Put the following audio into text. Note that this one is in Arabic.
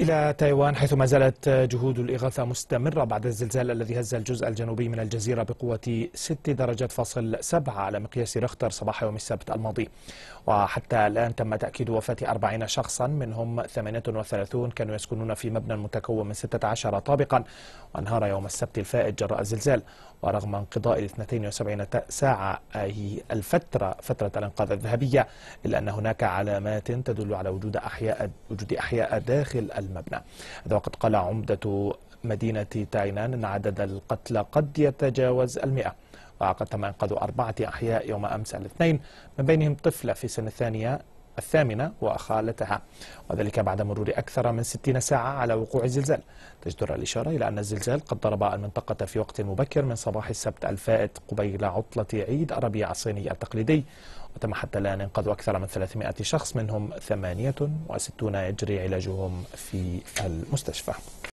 إلى تايوان حيث ما زالت جهود الإغاثة مستمرة بعد الزلزال الذي هز الجزء الجنوبي من الجزيرة بقوة 6 درجات فاصل 7 على مقياس رختر صباح يوم السبت الماضي وحتى الآن تم تأكيد وفاة 40 شخصا منهم 38 كانوا يسكنون في مبنى متكون من 16 طابقا وانهار يوم السبت الفائت جراء الزلزال ورغم انقضاء ال 72 ساعة هي الفترة فترة الإنقاذ الذهبية إلا أن هناك علامات تدل على وجود أحياء وجود أحياء داخل المبنى هذا وقد قال عمدة مدينة تاينان أن عدد القتلى قد يتجاوز المئة وعقد تم إنقاذ أربعة أحياء يوم أمس الاثنين من بينهم طفلة في سن الثانية الثامنة وأخالتها وذلك بعد مرور أكثر من 60 ساعة على وقوع الزلزال تجدر الإشارة إلى أن الزلزال قد ضرب المنطقة في وقت مبكر من صباح السبت الفائت قبيل عطلة عيد الربيع الصيني التقليدي وتم حتى الآن إنقاذ أكثر من 300 شخص منهم 68 يجري علاجهم في المستشفى